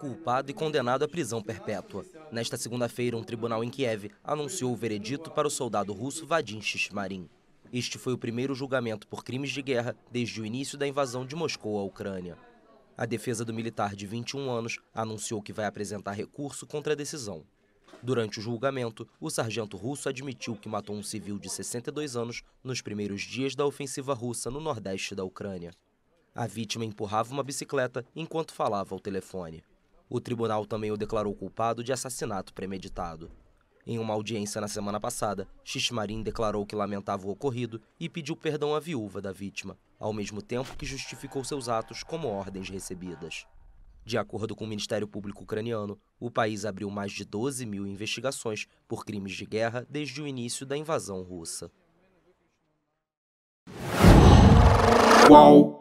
culpado e condenado à prisão perpétua. Nesta segunda-feira, um tribunal em Kiev anunciou o veredito para o soldado russo Vadim Shishmarin. Este foi o primeiro julgamento por crimes de guerra desde o início da invasão de Moscou à Ucrânia. A defesa do militar de 21 anos anunciou que vai apresentar recurso contra a decisão. Durante o julgamento, o sargento russo admitiu que matou um civil de 62 anos nos primeiros dias da ofensiva russa no nordeste da Ucrânia. A vítima empurrava uma bicicleta enquanto falava ao telefone. O tribunal também o declarou culpado de assassinato premeditado. Em uma audiência na semana passada, Xixmarim declarou que lamentava o ocorrido e pediu perdão à viúva da vítima, ao mesmo tempo que justificou seus atos como ordens recebidas. De acordo com o Ministério Público ucraniano, o país abriu mais de 12 mil investigações por crimes de guerra desde o início da invasão russa. Qual?